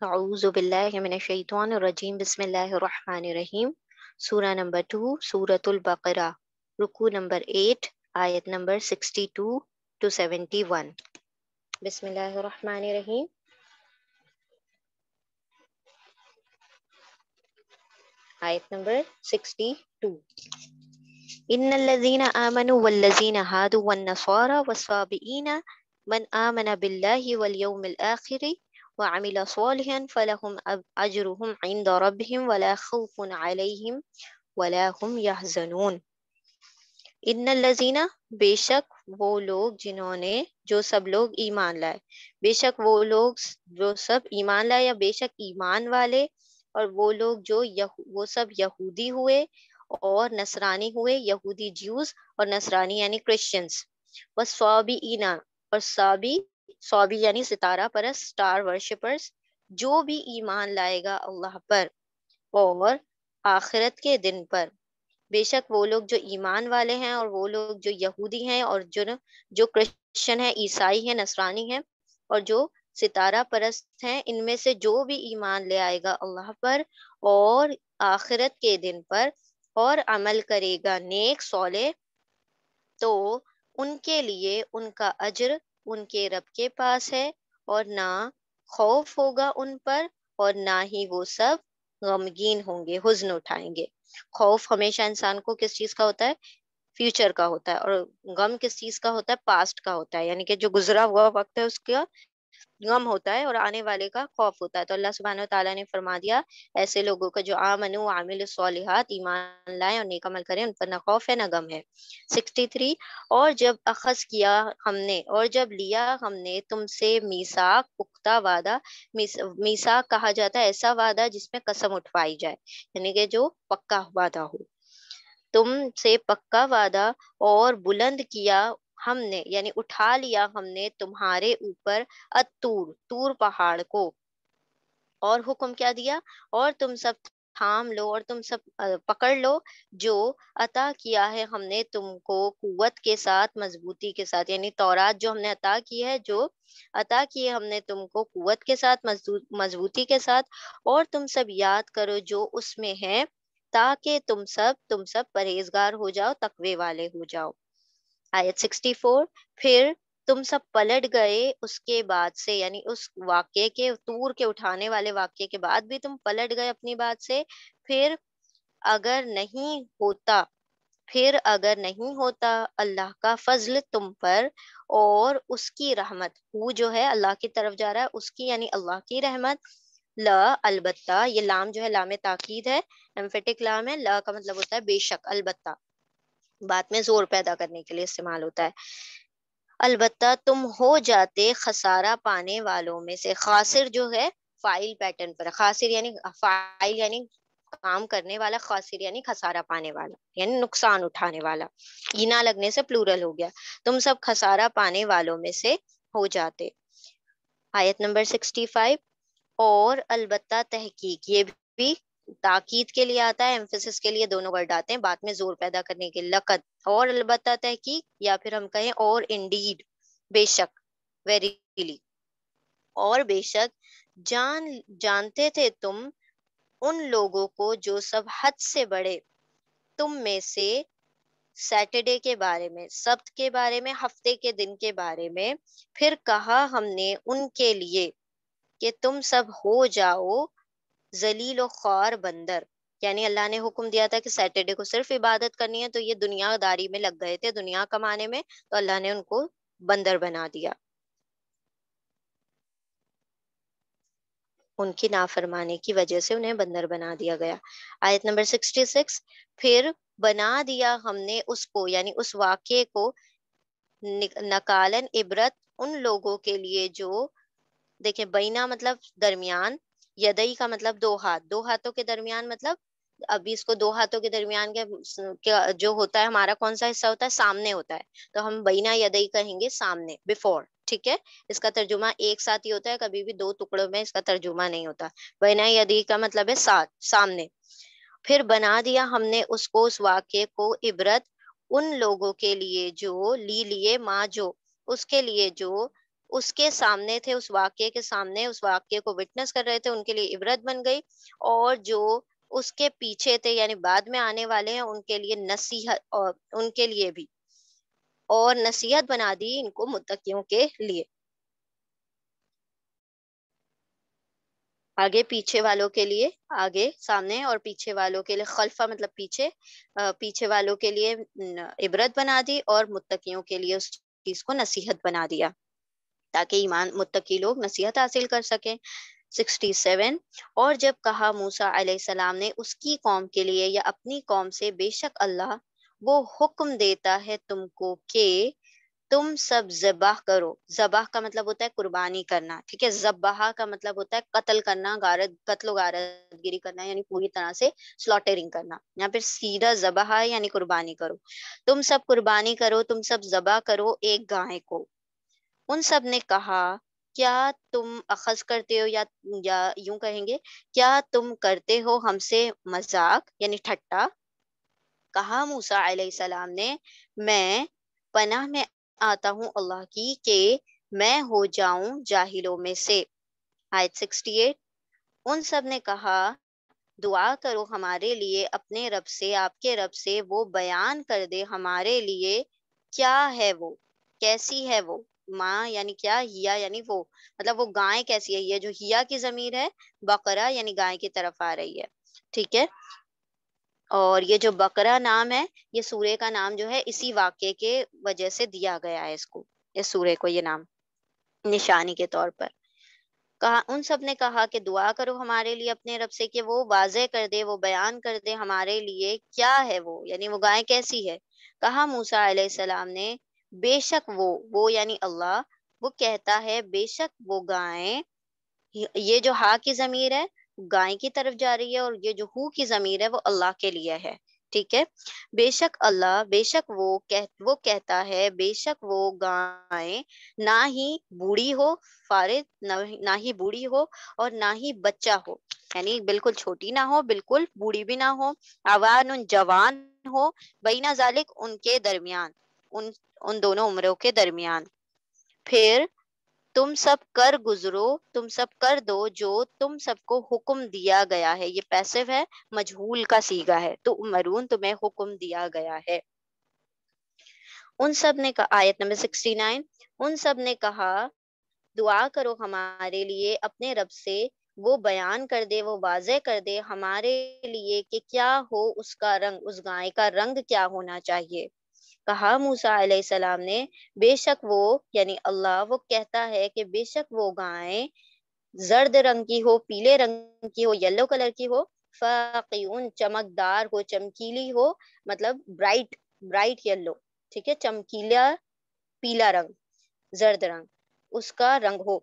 أعوذ بالله من الشيطان الرجيم بسم الله الرحمن الرحيم سورة نمبر 2 سورة البقرة Ruku نمبر 8 Ayat آية نمبر 62 to 71 بسم الله الرحمن الرحيم Ayat آية نمبر 62 إن الذين آمنوا والذين هادوا والنصارى والصابئين من آمن بالله واليوم الآخر وعمل صالحا فلهم اجرهم عند ربهم ولا خوف عليهم ولا هم يحزنون ان الذين बेशक वो लोग जिन्होंने जो सब लोग ईमान लाए बेशक वो लोग जो सब ईमान लाए या बेशक ईमान वाले और वो लोग जो वो सब यहूदी हुए और नसरानी हुए यहूदी ज्यूज और नसरानी यानी क्रिश्चियंस व स्वाबी ईना और साबी सौबी यानी सितारा परस स्टार वर्शिपर्स जो भी ईमान लाएगा अल्लाह पर और आखिरत के दिन पर बेशक वो लोग जो ईमान वाले हैं और वो लोग जो यहूदी हैं और जो जो क्रिश्चियन है ईसाई है नसरानी है और जो सितारा परस्त हैं इनमें से जो भी ईमान ले आएगा अल्लाह पर और आखिरत के दिन पर और अमल करेगा नेक सौले तो उनके लिए उनका अजर उनके रब के पास है और ना खौफ होगा उन पर और ना ही वो सब गमगीन होंगे हुजन उठाएंगे खौफ हमेशा इंसान को किस चीज़ का होता है फ्यूचर का होता है और गम किस चीज़ का होता है पास्ट का होता है यानी कि जो गुजरा हुआ वक्त है उसका गम होता है और आने वाले का खौफ होता है तो अल्लाह सुबहान तला ने फरमा दिया ऐसे लोगों का जो आमन आमिल सोलिहत ईमान लाए और नेकमल करें उन पर ना खौफ है ना गम है सिक्सटी थ्री और जब अखज किया हमने और जब लिया हमने तुमसे मीसाक पुख्ता वादा मीस, मीसाक कहा जाता है ऐसा वादा जिसमें कसम उठवाई जाए यानी कि जो पक्का वादा हो तुम से पक्का वादा और बुलंद किया हमने यानी उठा लिया हमने तुम्हारे ऊपर अतूर तूर पहाड़ को और हुक्म क्या दिया और तुम सब थाम लो और तुम सब पकड़ लो जो अता किया है हमने तुमको कुवत के साथ मजबूती के साथ यानी तौरात जो हमने अता की है जो अता किए हमने तुमको कुवत के साथ मजबूती के साथ और तुम सब याद करो जो उसमें है ताकि तुम सब तुम सब परहेजगार हो जाओ तकवे वाले हो जाओ आयत 64 फिर तुम सब पलट गए उसके बाद से यानी उस वाक्य के तूर के उठाने वाले वाक्य के बाद भी तुम पलट गए अपनी बात से फिर अगर नहीं होता फिर अगर नहीं होता अल्लाह का फजल तुम पर और उसकी रहमत वो जो है अल्लाह की तरफ जा रहा है उसकी यानी अल्लाह की रहमत ल अलबत्ता ये लाम जो है लाम ताकीद है एम्फेटिक लाम है ल का मतलब होता है बेशक अलबत्ता बात में जोर पैदा करने के लिए इस्तेमाल होता है अलबत् तुम हो जाते खसारा पाने वालों में से खासिर जो है फाइल पैटर्न पर खासिर यानी फाइल यानी काम करने वाला खासिर यानी खसारा पाने वाला यानी नुकसान उठाने वाला ईना लगने से प्लूरल हो गया तुम सब खसारा पाने वालों में से हो जाते आयत नंबर सिक्सटी फाइव और अलबत्ता तहकीक ये भी ताकीद के लिए आता है एम्फेसिस के लिए दोनों वर्ड आते हैं बात में जोर पैदा करने के लकत और अलबत् तहकीक या फिर हम कहें और इंडीड बेशक वेरीली और बेशक जान जानते थे तुम उन लोगों को जो सब हद से बड़े तुम में से सैटरडे के बारे में सब्त के बारे में हफ्ते के दिन के बारे में फिर कहा हमने उनके लिए कि तुम सब हो जाओ जलील और खौर बंदर यानी अल्लाह ने हुक्म दिया था कि सैटरडे को सिर्फ इबादत करनी है तो ये दुनियादारी में लग गए थे दुनिया कमाने में तो अल्लाह ने उनको बंदर बना दिया उनकी नाफरमाने की वजह से उन्हें बंदर बना दिया गया आयत नंबर 66 फिर बना दिया हमने उसको यानी उस वाक्य को नकालन इबरत उन लोगों के लिए जो देखें बीना मतलब दरमियान यदई का मतलब दो हाथ दो हाथों के दरमियान मतलब अभी इसको दो हाथों के दरमियान के के जो होता है हमारा कौन सा हिस्सा होता है सामने होता है तो हम बैना यदई कहेंगे सामने बिफोर ठीक है इसका तर्जुमा एक साथ ही होता है कभी भी दो टुकड़ों में इसका तर्जुमा नहीं होता बैना यदई का मतलब है साथ सामने फिर बना दिया हमने उसको उस वाक्य को इबरत उन लोगों के लिए जो ली लिए माँ जो उसके लिए जो उसके सामने थे उस वाक्य के सामने उस वाक्य को विटनेस कर रहे थे उनके लिए इबरत बन गई और जो उसके पीछे थे यानी बाद में आने वाले हैं उनके लिए नसीहत और उनके लिए भी और नसीहत बना दी इनको मुतकियों के लिए आगे पीछे वालों के लिए आगे सामने और पीछे वालों के लिए खल्फा मतलब पीछे पीछे वालों के लिए इबरत बना दी और मुतकियों के लिए उस चीज को नसीहत बना दिया ताकि ईमान मुतकी लोग नसीहत हासिल कर सकें 67 और जब कहा मूसा ने उसकी कौम के लिए या अपनी कौम से बेशक अल्लाह वो हुक्म देता है तुमको के तुम सब जबाह करो जबाह का मतलब होता है कुर्बानी करना ठीक है जबाह का मतलब होता है कत्ल करना गारत कत्ल गारतगिरी करना यानी पूरी तरह से स्लॉटरिंग करना या फिर सीधा जबाह यानी कुर्बानी करो तुम सब कुर्बानी करो तुम सब जबा करो एक गाय को उन सब ने कहा क्या तुम अखज करते हो या या यूं कहेंगे क्या तुम करते हो हमसे मजाक यानी ठट्टा कहा मूसा सलाम ने मैं पनाह में आता हूँ अल्लाह की के मैं हो जाऊं जाहिलों में से आयत 68 उन सब ने कहा दुआ करो हमारे लिए अपने रब से आपके रब से वो बयान कर दे हमारे लिए क्या है वो कैसी है वो माँ यानी क्या हिया यानी वो मतलब वो गाय कैसी है ये जो हिया की जमीर है बकरा यानी गाय की तरफ आ रही है ठीक है और ये जो बकरा नाम है ये सूर्य का नाम जो है इसी वाक्य के वजह से दिया गया है इसको इस सूर्य को ये नाम निशानी के तौर पर कहा उन सब ने कहा कि दुआ करो हमारे लिए अपने रब से कि वो वाजे कर दे वो बयान कर दे हमारे लिए क्या है वो यानी वो गाय कैसी है कहा मूसा सलाम ने बेशक वो वो यानी अल्लाह वो कहता है बेशक वो गायें ये जो हा की जमीर है गाय की तरफ जा रही है और ये जो हु की जमीर है वो अल्लाह के लिए है ठीक है बेशक अल्लाह बेशक वो कह वो कहता है बेशक वो गाय ना ही बूढ़ी हो फारिद ना, ना ही बूढ़ी हो और ना ही बच्चा हो यानी बिल्कुल छोटी ना हो बिल्कुल बूढ़ी भी ना हो आवान उन जवान हो बीना जालिक उनके दरमियान उन उन दोनों उम्रों के दरमियान फिर तुम सब कर गुजरो तुम सब कर दो जो तुम सबको हुक्म दिया गया है ये पैसिव है मजहूल का सीगा है तो मरून तुम्हें हुक्म दिया गया है उन सब ने कहा आयत नंबर सिक्सटी नाइन उन सब ने कहा दुआ करो हमारे लिए अपने रब से वो बयान कर दे वो वाजे कर दे हमारे लिए कि क्या हो उसका रंग उस गाय का रंग क्या होना चाहिए कहा मूसा सलाम ने बेशक वो यानी अल्लाह वो कहता है कि बेशक वो गाय जर्द रंग की हो पीले रंग की हो येलो कलर की हो फून चमकदार हो चमकीली हो मतलब ब्राइट ब्राइट येलो ठीक है चमकीला पीला रंग जर्द रंग उसका रंग हो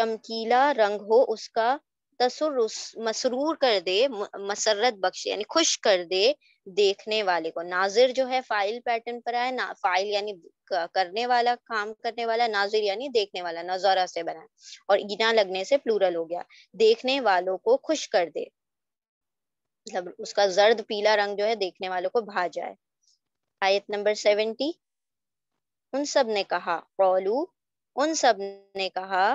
चमकीला रंग हो उसका तसुर मसरूर कर दे मसरत बख्शे यानी खुश कर दे देखने वाले को नाजिर जो है फाइल पैटर्न पर आए ना फाइल यानी करने वाला काम करने वाला नाजिर यानी देखने वाला नजारा से बनाए और ईना लगने से प्लूरल हो गया देखने वालों को खुश कर दे मतलब उसका जर्द पीला रंग जो है देखने वालों को भा जाए आयत नंबर सेवेंटी उन सब ने कहा कौलू उन सब ने कहा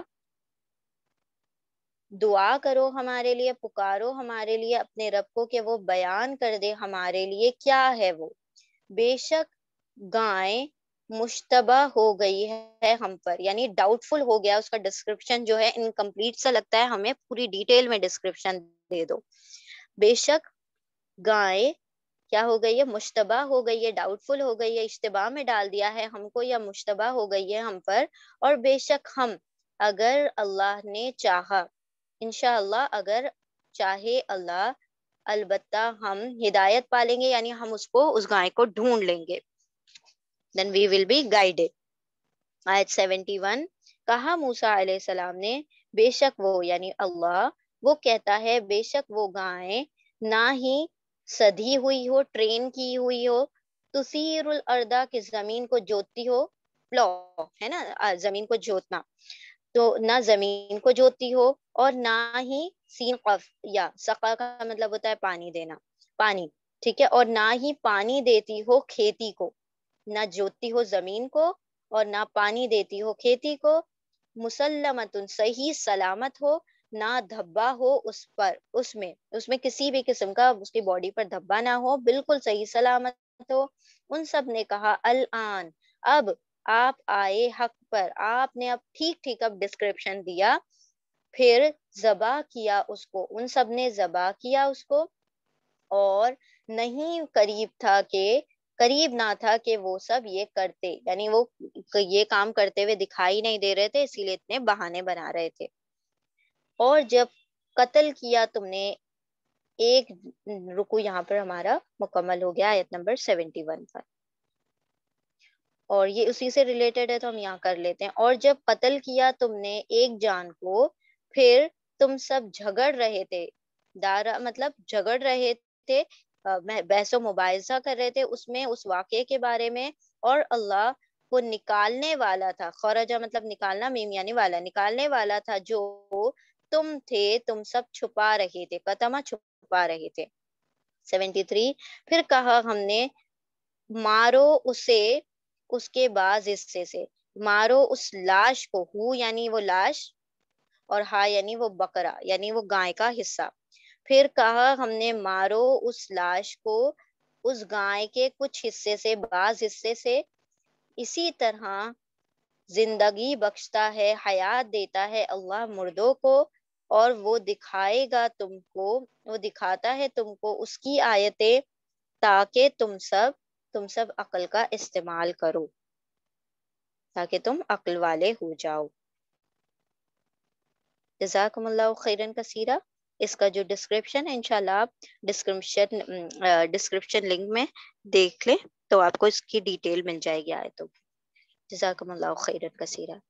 दुआ करो हमारे लिए पुकारो हमारे लिए अपने रब को कि वो बयान कर दे हमारे लिए क्या है वो बेशक गाय मुश्तबा हो गई है हम पर यानी डाउटफुल हो गया उसका डिस्क्रिप्शन जो है इनकम्प्लीट सा लगता है हमें पूरी डिटेल में डिस्क्रिप्शन दे दो बेशक गाय क्या हो गई है मुश्तबा हो गई है डाउटफुल हो गई है इश्तबा में डाल दिया है हमको या मुश्तबा हो गई है हम पर और बेशक हम अगर अल्लाह ने चाहा इनशाला अगर चाहे अल्लाह अलबत् हम हिदायत पालेंगे यानी हम उसको उस गाय को ढूंढ लेंगे then we will be guided आयत 71 कहा मूसा सलाम ने बेशक वो यानी अल्लाह वो कहता है बेशक वो गाय ना ही सधी हुई हो ट्रेन की हुई हो तुसीरुल अर्दा की जमीन को जोतती हो प्लॉ है ना जमीन को जोतना तो ना जमीन को जोती हो और ना ही सीन कफ या सका का मतलब होता है पानी देना पानी ठीक है और ना ही पानी देती हो खेती को ना जोती हो जमीन को और ना पानी देती हो खेती को मुसलमत सही सलामत हो ना धब्बा हो उस पर उसमें उसमें किसी भी किस्म का उसकी बॉडी पर धब्बा ना हो बिल्कुल सही सलामत हो उन सब ने कहा अल आन अब आप आए हक पर आपने अब ठीक ठीक अब डिस्क्रिप्शन दिया फिर जबा किया उसको उन सब ने जबा किया उसको और नहीं करीब था कि करीब ना था कि वो सब ये करते यानी वो ये काम करते हुए दिखाई नहीं दे रहे थे इसीलिए इतने बहाने बना रहे थे और जब कत्ल किया तुमने एक रुकू यहाँ पर हमारा मुकम्मल हो गया आयत नंबर सेवेंटी वन पर और ये उसी से रिलेटेड है तो हम यहाँ कर लेते हैं और जब कतल किया तुमने एक जान को फिर तुम सब झगड़ रहे थे दारा मतलब झगड़ रहे थे बहसो मुबाइजा कर रहे थे उसमें उस वाक्य के बारे में और अल्लाह वो निकालने वाला था खौरजा मतलब निकालना मीम यानी वाला निकालने वाला था जो तुम थे तुम सब छुपा रहे थे कतमा छुपा रहे थे 73 फिर कहा हमने मारो उसे उसके बाज हिस्से से मारो उस लाश को हु यानी वो लाश और हा यानी वो बकरा यानी वो गाय का हिस्सा फिर कहा हमने मारो उस लाश को उस गाय के कुछ हिस्से से बाज हिस्से से इसी तरह जिंदगी बख्शता है हयात देता है अल्लाह मुर्दों को और वो दिखाएगा तुमको वो दिखाता है तुमको उसकी आयतें ताकि तुम सब तुम सब अकल का इस्तेमाल करो ताकि तुम अकल वाले हो जाओ जजाकमल्ला खैरन कसीरा इसका जो डिस्क्रिप्शन है इनशाला आप डिस्क्रिप्शन डिस्क्रिप्शन लिंक में देख लें तो आपको इसकी डिटेल मिल जाएगी आए तो जजाकमल्ला खैरन कसीरा